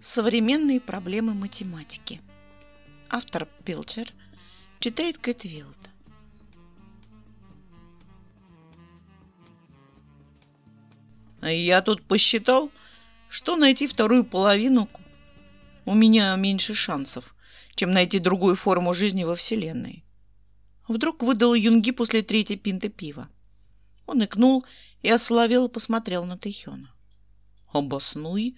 Современные проблемы математики. Автор Пилчер. Читает Кэт Вилд. Я тут посчитал, что найти вторую половину у меня меньше шансов, чем найти другую форму жизни во Вселенной. Вдруг выдал Юнги после третьей пинты пива. Он икнул и ословело посмотрел на Тэхёна. «Обоснуй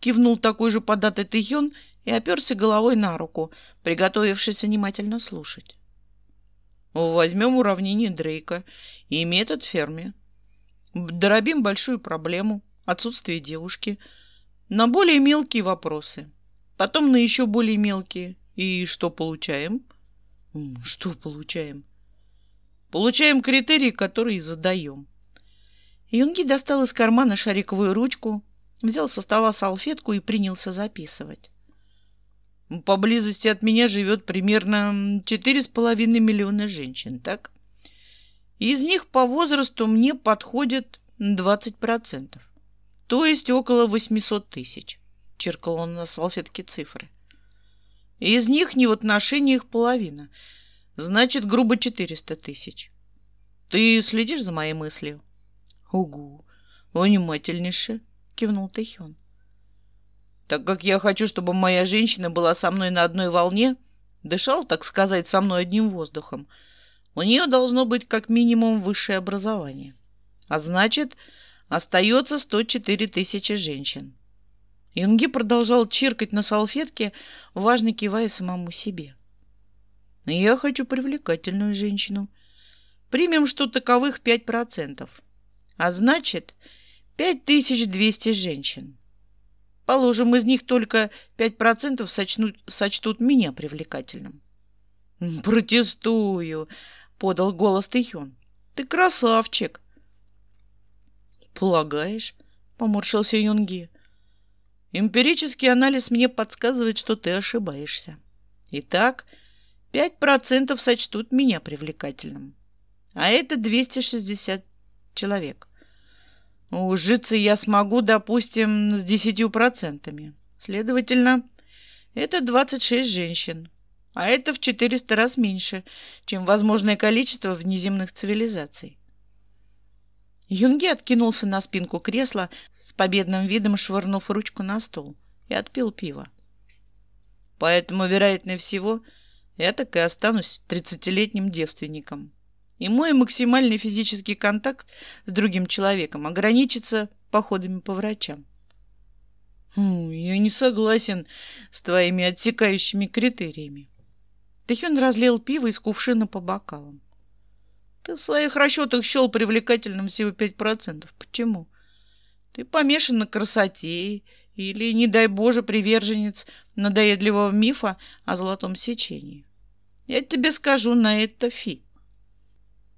кивнул такой же податый Тэхён и оперся головой на руку, приготовившись внимательно слушать. «Ну, Возьмем уравнение Дрейка и метод Ферми. Дробим большую проблему – отсутствие девушки – на более мелкие вопросы, потом на еще более мелкие. И что получаем? Что получаем? Получаем критерии, которые задаем. Юнги достал из кармана шариковую ручку, взял со стола салфетку и принялся записывать. Поблизости от меня живет примерно четыре с половиной миллиона женщин, так? Из них по возрасту мне подходит процентов, то есть около восьмисот тысяч. Черкал он на салфетке цифры. Из них не в отношениях половина, значит, грубо четыреста тысяч. Ты следишь за моей мыслью? Угу, внимательнейше кивнул Тэхён. Так как я хочу, чтобы моя женщина была со мной на одной волне, дышала, так сказать, со мной одним воздухом, у нее должно быть как минимум высшее образование. А значит, остается 104 тысячи женщин. Юнги продолжал чиркать на салфетке, важно кивая самому себе. «Я хочу привлекательную женщину. Примем, что таковых 5%. А значит, 5200 женщин. Положим, из них только 5% сочнут, сочтут меня привлекательным. «Протестую!» — подал голос Тэхён. «Ты красавчик!» «Полагаешь?» — поморщился Юнги. «Эмпирический анализ мне подсказывает, что ты ошибаешься. Итак, 5% сочтут меня привлекательным. А это 260 человек. Ужиться ну, я смогу, допустим, с десятью процентами. Следовательно, это 26 женщин. А это в 400 раз меньше, чем возможное количество внеземных цивилизаций. Юнги откинулся на спинку кресла, с победным видом швырнув ручку на стол, и отпил пиво. Поэтому, вероятнее всего, я так и останусь тридцатилетним девственником. И мой максимальный физический контакт с другим человеком ограничится походами по врачам. Хм, я не согласен с твоими отсекающими критериями. Тэхён разлил пиво из кувшина по бокалам. Ты в своих расчетах счел привлекательным всего пять процентов. Почему? Ты помешан на красоте или, не дай боже, приверженец надоедливого мифа о золотом сечении. Я тебе скажу на это фи.